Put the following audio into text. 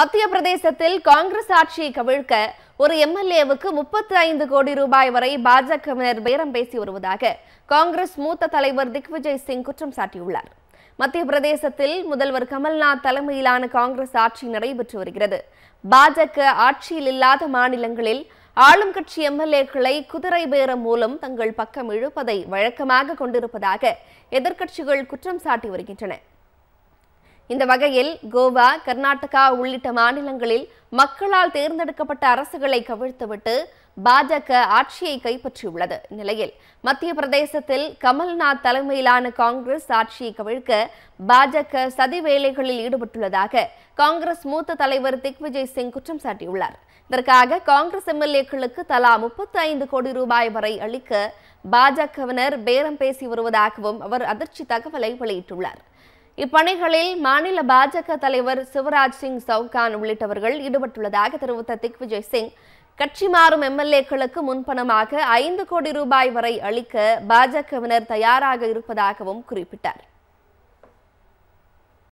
மத்திய பிரதேசத்தில் காங்கிரஸ் ஆட்சியை கவிழ்க்க ஒரு எம்எல்ஏவுக்கு முப்பத்தி ஐந்து கோடி ரூபாய் வரை பாஜகவினர் பேரம் பேசி வருவதாக காங்கிரஸ் மூத்த தலைவர் திக்விஜய் சிங் குற்றம் சாட்டியுள்ளார் மத்திய பிரதேசத்தில் முதல்வர் கமல்நாத் தலைமையிலான காங்கிரஸ் ஆட்சி நடைபெற்று வருகிறது பாஜக ஆட்சியில் இல்லாத மாநிலங்களில் ஆளும் கட்சி எம்எல்ஏக்களை குதிரை பேரம் மூலம் தங்கள் பக்கம் இழுப்பதை வழக்கமாக கொண்டிருப்பதாக எதிர்க்கட்சிகள் குற்றம் சாட்டி வருகின்றன இந்த வகையில் கோவா கர்நாடகா உள்ளிட்ட மாநிலங்களில் மக்களால் தேர்ந்தெடுக்கப்பட்ட அரசுகளை கவிழ்த்துவிட்டு பாஜக ஆட்சியை கைப்பற்றியுள்ளது நிலையில் மத்திய பிரதேசத்தில் கமல்நாத் தலைமையிலான காங்கிரஸ் ஆட்சியை கவிழ்க்க பாஜக சதி வேலைகளில் ஈடுபட்டுள்ளதாக காங்கிரஸ் மூத்த தலைவர் திக்விஜய் சிங் குற்றம் சாட்டியுள்ளார் இதற்காக காங்கிரஸ் எம்எல்ஏக்களுக்கு தலா முப்பத்தி ஐந்து கோடி ரூபாய் வரை அளிக்க பாஜகவினர் பேரம் பேசி வருவதாகவும் அவர் அதிர்ச்சி தகவலை வெளியிட்டுள்ளார் இப்பணிகளில் மாநில பாஜக தலைவர் சிவராஜ் சிங் சவுகான் உள்ளிட்டவர்கள் ஈடுபட்டுள்ளதாக தெரிவித்த திக்விஜய் சிங் கட்சி மாறும் எம்எல்ஏக்களுக்கு முன்பணமாக ஐந்து கோடி ரூபாய் வரை அளிக்க பாஜகவினர் தயாராக இருப்பதாகவும் குறிப்பிட்டார்